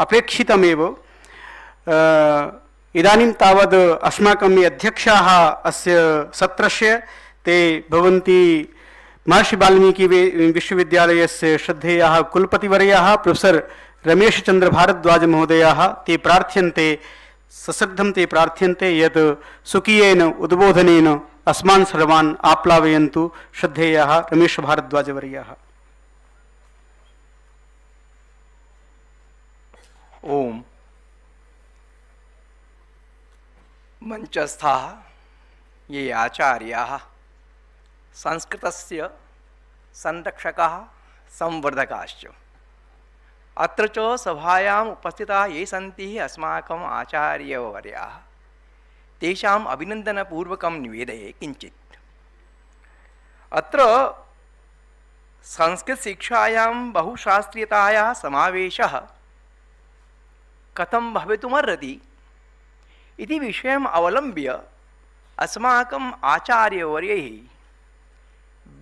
अपेक्षितमेव इदानीं तावद् अस्माकं ये अध्यक्षाः अस्य सत्रस्य ते भवन्ति महर्षि वाल्मीकि विश्वविद्यालयस्य श्रद्धेयाः कुलपतिवर्याः प्रोफेसर् रमेशचन्द्रभारद्वाजमहोदयाः ते प्रार्थ्यन्ते सश्रद्धं ते प्रार्थ्यन्ते यत् सुकीयेन उद्बोधनेन अस्मान् सर्वान् आप्लावयन्तु श्रद्धेयाः रमेशभारद्वाजवर्याः ओम मंचस्था ये आचार्य संस्कृत संरक्षक संवर्धक अत्र च सभायाम् ये सी अस्माक आचार्यवरिया तेषाम् अभिनन्दनपूर्वकं निवेदये किञ्चित् अत्र संस्कृतशिक्षायां बहुशास्त्रीयतायाः समावेशः कथम भवितुमर्हति इति विषयम् अवलम्ब्य अस्माकम् आचार्यवर्यैः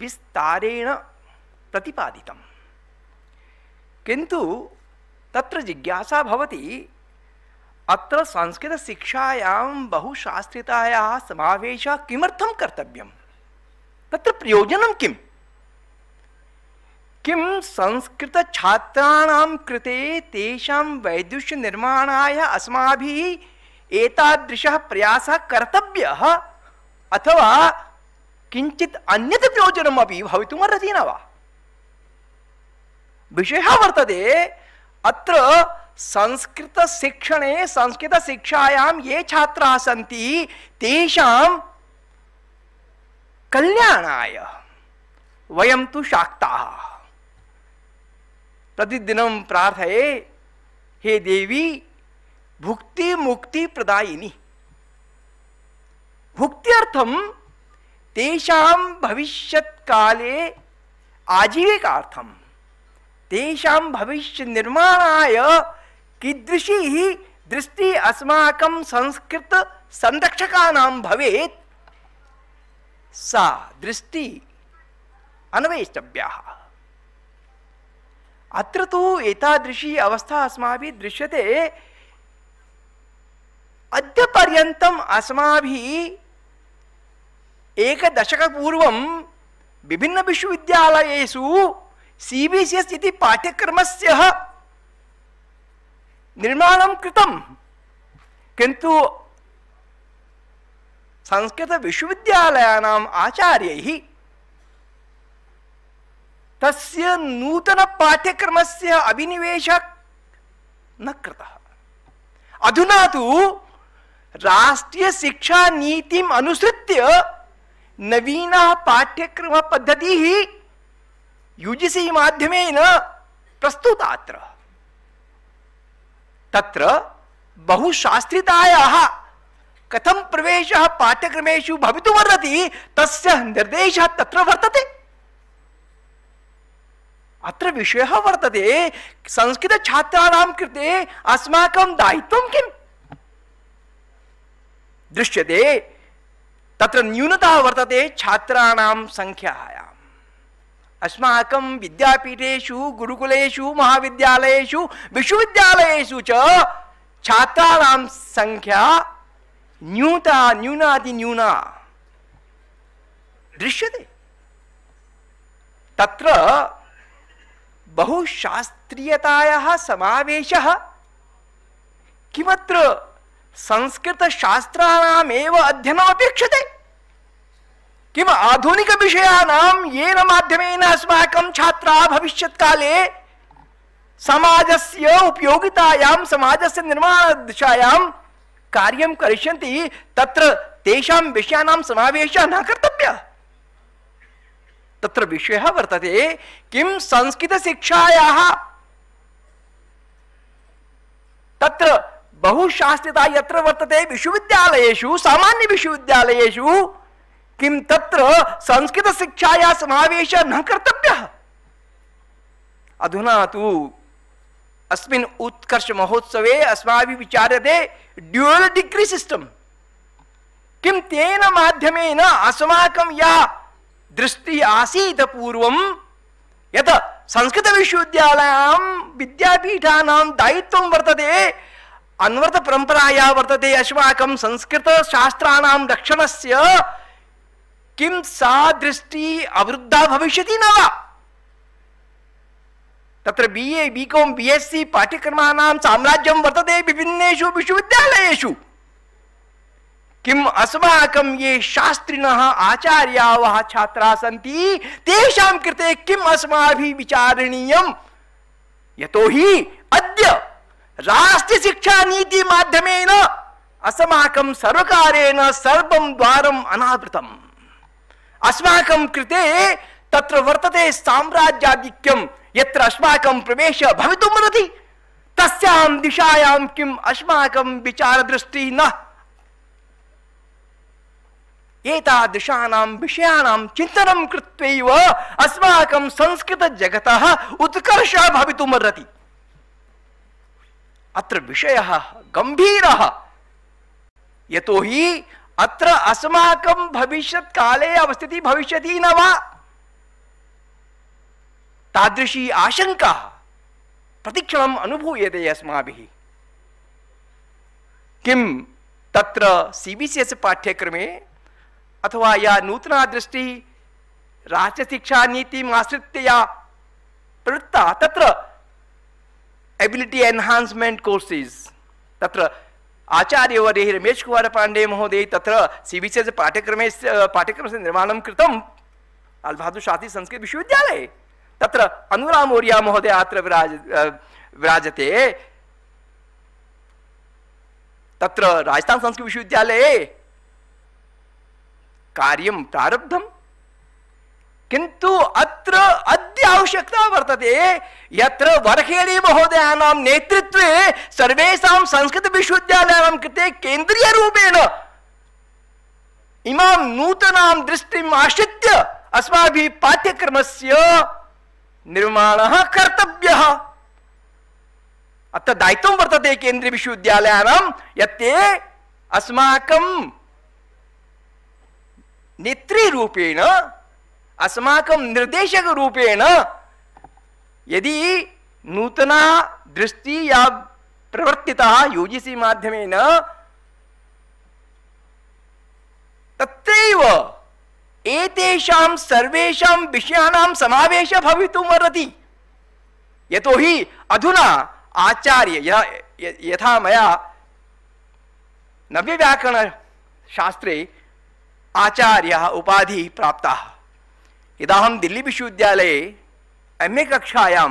विस्तारेण प्रतिपादितं किन्तु तत्र जिज्ञासा भवति अत्र संस्कृतशिक्षायां बहुशास्त्रितायाः समावेशः किमर्थं कर्तव्यं तत्र प्रयोजनं किम् किम संस्कृत छात्राणाम कृते तेषाम वैदुष्य निर्माणाय अस्माभिः एतादृशः प्रयासः कर्तव्यः अथवा किञ्चित् अन्यत् प्रयोजनमपि अपि भवितुमर्हति न वा विषयः वर्तते अत्र संस्कृतशिक्षणे संस्कृतशिक्षायां ये छात्राः सन्ति तेषां कल्याणाय वयं तु शाक्ताः प्रतिदिन प्रार्थये हे देवी भुक्ति मुक्ति प्रदायिनी भुक्त्यर्थम तेषाम भविष्यत काले आजीविकार्थम तेषाम भविष्य निर्माणाय कीदृशी ही दृष्टि अस्माक संस्कृत संरक्षका भवे सा दृष्टि अन्वेष्टव्या अत्र तु एतादृशी अवस्था अस्माभिः दृश्यते अद्यपर्यन्तम् अस्माभिः एकदशकपूर्वं विभिन्नविश्वविद्यालयेषु सी बी सी एस् इति पाठ्यक्रमस्य निर्माणं कृतं किन्तु संस्कृतविश्वविद्यालयानाम् आचार्यैः तस्य नूतनपाठ्यक्रमस्य अभिनिवेश न कृतः अधुना तु राष्ट्रीयशिक्षानीतिम् अनुसृत्य नवीन पाठ्यक्रम यू ही यूजीसी माध्यमेन प्रस्तुता अत्र तत्र बहुशास्त्रितायाः कथं प्रवेशः पाठ्यक्रमेषु भवितुमर्हति तस्य निर्देशः तत्र वर्तते अत्र विषयः वर्तते संस्कृतछात्राणां कृते अस्माकं दायित्वं किम् दृश्यते तत्र न्यूनता वर्तते छात्राणां संख्यायाम् अस्माकं विद्यापीठेषु गुरुकुलेषु महाविद्यालयेषु विश्वविद्यालयेषु च छात्राणां संख्या न्यूता न्यूनातिन्यूना दृश्यते तत्र बहुशास्त्रीयतायाः समावेशः किमत्र संस्कृतशास्त्राणामेव अध्ययनमपेक्षते किम् आधुनिकविषयाणां येन माध्यमेन अस्माकं छात्राः भविष्यत्काले समाजस्य उपयोगितायां समाजस्य निर्माणदिशायां कार्यं करिष्यन्ति तत्र तेषां विषयाणां समावेशः न कर्तव्यः तत्र विषयः वर्तते किं संस्कृतशिक्षायाः तत्र बहुशास्त्रिता यत्र वर्तते विश्वविद्यालयेषु सामान्यविश्वविद्यालयेषु किं तत्र संस्कृतशिक्षायाः समावेशः न कर्तव्यः अधुना तु अस्मिन् उत्कर्षमहोत्सवे अस्माभिः विचार्यते ड्युयल् डिग्री सिस्टम् किं तेन माध्यमेन अस्माकं या दृष्टि आसीत पूर्व यत संस्कृत विश्वविद्यालयां विद्यापीठानां दायित्वं वर्तते अन्वर्त परंपराया वर्तते अस्माकं संस्कृत शास्त्राणां रक्षणस्य किं सा दृष्टि अवृद्धा भविष्यति न वा तत्र बीए बीकॉम बीएससी साम्राज्य साम्राज्यं वर्तते विभिन्नेषु विश्वविद्यालयेषु किम अस्माकं ये शास्त्रिणः आचार्यावः छात्राः सन्ति तेषां कृते किम् अस्माभिः विचारणीयम् यतो ही अद्य राष्ट्रशिक्षानीतिमाध्यमेन अस्माकं सर्वकारेण सर्वं द्वारम् अनावृतम् अस्माकं कृते तत्र वर्तते साम्राज्याधिक्यं यत्र अस्माकं प्रवेशः भवितुमर्हति तस्यां दिशायां किम् विचार दृष्टि न एतादृशानां विषयाणां चिन्तनं कृत्वैव अस्माकं संस्कृतजगतः उत्कर्षः भवितुमर्हति अत्र विषयः गम्भीरः यतोहि अत्र अस्माकं भविष्यत्काले अवस्थितिः भविष्यति न वा तादृशी आशङ्का प्रतिक्षणम् अनुभूयते अस्माभिः किं तत्र सी बी सी एस् पाठ्यक्रमे अथवा या नूतना दृष्टि राष्ट्रशिक्षा नीति आश्रित या प्रवृत्ता तत्र एबिलिटी एनहांसमेंट कोर्सेज तत्र पांडे महोदय तत्र सी पाठ्यक्रम पाठ्यक्रम से पाठ्यक्रमे पाठ्यक्रमस्य निर्माणं शास्त्री संस्कृत विश्वविद्यालय तत्र अनुरामौर्या महोदय अत्र विराज विराजते तत्र राजस्थान संस्कृत विश्वविद्यालय कार्यं प्रारब्धम् किन्तु अत्र अत्यावश्यकता वर्तते यत्र वरखेली महोदयानां नेतृत्वे सर्वेषां संस्कृतविश्वविद्यालयानां कृते केन्द्रीयरूपेण इमां नूतनां दृष्टिम् आश्रित्य अस्माभिः पाठ्यक्रमस्य निर्माणः कर्तव्यः अत्र दायित्वं वर्तते केन्द्रीयविश्वविद्यालयानां यत् ते अस्माकं नेत्री रूपेण अस्माकं निर्देशक रूपेण यदि नूतना दृष्टि या प्रवर्तिता यूजीसी माध्यमेन तत्रैव एतेषां सर्वेषां विषयाणां समावेशः भवितुम् अर्हति यतोहि अधुना आचार्य यथा मया नव्यव्याकरणशास्त्रे आचार्य उपाधि प्राप्त इदाहम दिल्ली विश्वविद्यालय एम ए कक्षाया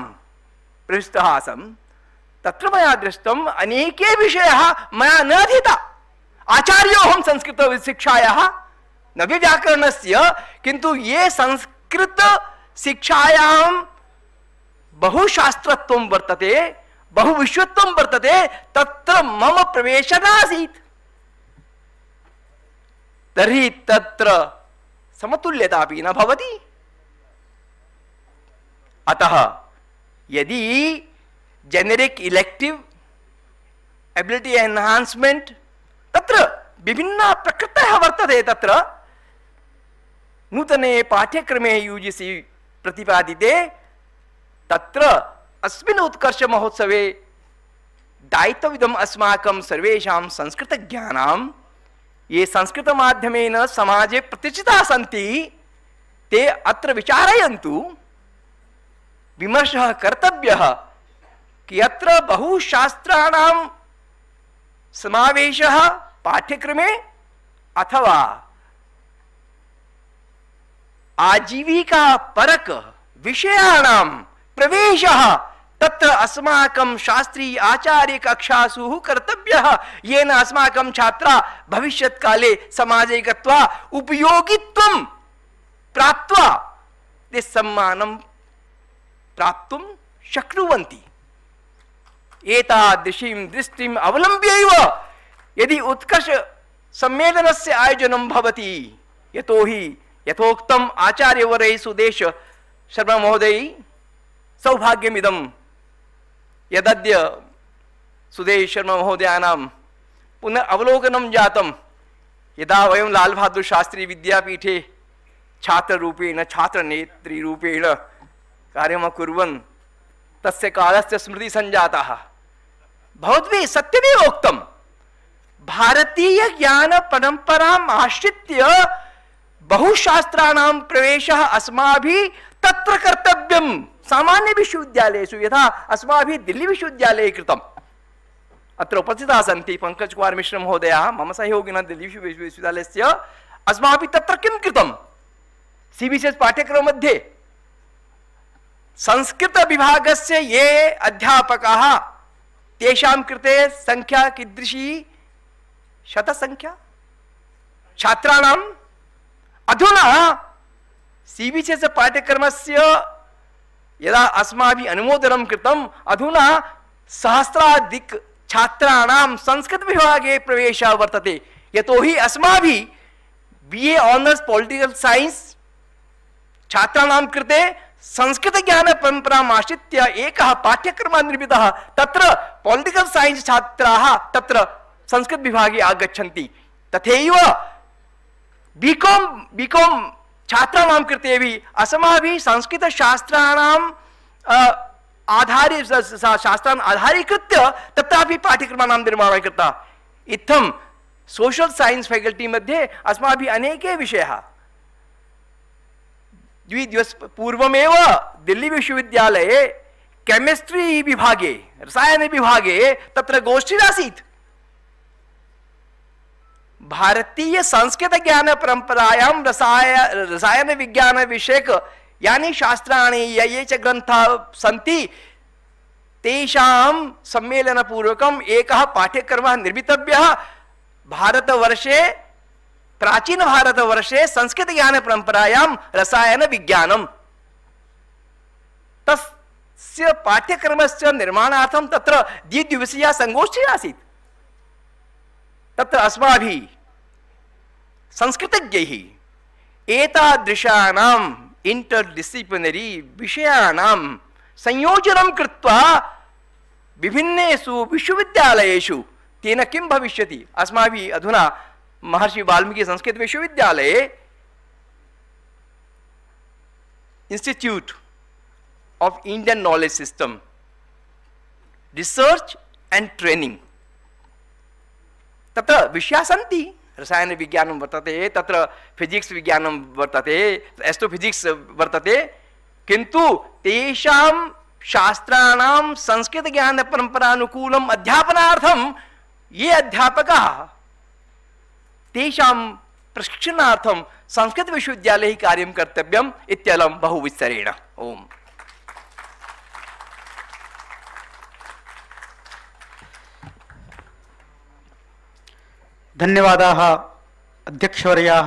प्रविष्ट आसम त्र मैं दृष्ट अनेके विषय विषयाः मया न अधीता आचार्योऽहं संस्कृतशिक्षायाः से किंतु ये संस्कृत संस्कृतशिक्षायां बहुशास्त्र वर्तते बहुविश्वत्वं वर्तते तत्र मम प्रवेशः नासीत् तरी तत्र समतुल्यता न भवति अतः यदि जेनेरिक इलेक्टिव एबिलिटी एनहांसमेंट तत्र विभिन्न प्रकृतः वर्तते तत्र नूतने पाठ्यक्रमे यूजीसी प्रतिपादिते तत्र अस्मिन् उत्कर्ष महोत्सवे दायित्वविदम् अस्माकं सर्वेषां संस्कृतज्ञानां ये संस्कृतमाध्यमेन समाजे प्रतिष्ठिता सन्ति ते अत्र विचारयन्तु विमर्शः कर्तव्यः कि अत्र शास्त्राणां समावेशः पाठ्यक्रमे अथवा आजीविका परक विषयाणां प्रवेशः तत्र अस्माकं शास्त्री आचार्य कक्षासु कर्तव्य येन अस्माकं छात्रा भविष्यत्काले समाजे गत्वा उपयोगित्वं प्राप्त्वा ते सम्मानं प्राप्तुं शक्नुवन्ति एतादृशीं दृष्टिम् अवलम्ब्य यदि उत्कर्ष सम्मेलनस्य आयोजनं भवति यतोहि यथोक्तम् आचार्यवरैः सुदेश शर्मा महोदय सौभाग्यमिदं यदद्य सुधे शर्मा महोदयानां पुनः अवलोकनं जातं यदा वयं विद्यापीठे छात्ररूपेण छात्रनेत्रीरूपेण कार्यम् अकुर्वन् तस्य कालस्य स्मृतिसञ्जाताः भवद्भिः सत्यमेव उक्तं भारतीयज्ञानपरम्पराम् आश्रित्य बहुशास्त्राणां प्रवेशः अस्माभिः तत्र कर्तव्यम् सामान्य विश्वविद्यालयेषु यथा अस्माभिः दिल्ली विश्वविद्यालये कृतम् अत्र उपस्थिताः सन्ति पङ्कजकुमारमिश्रमहोदयाः मम सहयोगिनः दिल्ली विश्वविद्यालयस्य अस्माभिः तत्र किं कृतं सि बि सि एस् पाठ्यक्रममध्ये संस्कृतविभागस्य ये अध्यापकाः तेषां कृते सङ्ख्या कीदृशी शतसङ्ख्या छात्राणाम् अधुना सि बि सि एस् पाठ्यक्रमस्य यदा अस्माभिः अनुमोदन कृतम अधुना सहस्राधिक छात्राणां संस्कृतविभागे प्रवेशः वर्तते अस्मा भी B A honours political science छात्राणां कृते संस्कृत ज्ञान संस्कृतज्ञानपरम्पराम् आश्रित्य एकः पाठ्यक्रमः निर्मितः तत्र पोलिटिकल् सैन्स् छात्राः तत्र विभागे आगछति तथे बीकॉम बीकॉम छात्राणां कृते अपि अस्माभिः संस्कृतशास्त्राणां आधारि शास्त्रान् आधारीकृत्य तत्रापि पाठ्यक्रमाणां निर्माणः कृतः इत्थं सोशल् सैन्स् फेकल्टि मध्ये अस्माभिः अनेके विषयाः पूर्वमे दिल्ली दिल्लीविश्वविद्यालये केमिस्ट्री विभागे रसायनविभागे तत्र गोष्ठिरासीत् भारतीय संस्कृत ज्ञान परंपरायाम रसाय रसायन विज्ञान विषयक यानी शास्त्राणी ये ये च ग्रंथा सन्ति तेषां सम्मेलनपूर्वकम् एकः पाठ्यक्रमः निर्मितव्यः भारतवर्षे प्राचीन भारतवर्षे संस्कृत ज्ञान परंपरायां रसायन विज्ञान तस्य पाठ्यक्रमस्य निर्माणार्थं तत्र द्विदिवसीया संगोष्ठी आसीत् तत्र अस्माभिः संस्कृत एतादृशानां इण्टर्डिसिप्लिनरी विषयाणां संयोजनं कृत्वा विभिन्नेषु विश्वविद्यालयेषु तेन किं भविष्यति अस्माभिः अधुना महर्षि वाल्मीकि संस्कृत विश्वविद्यालये institute of Indian knowledge system research and training तत्र विषयाः सन्ति रसायन विज्ञान वर्तते तत्र फिजिक्स विज्ञान वर्तते एस्ट्रो फिजिक्स वर्तते किन्तु तेषां शास्त्राणां संस्कृतज्ञानपरम्परानुकूलम् अध्यापनार्थम ये अध्यापकाः तेषां प्रशिक्षणार्थं संस्कृतविश्वविद्यालये कार्यं कर्तव्यम् इत्यलं बहुविस्तरेण ओम धन्यवाद अध्यक्षवरिया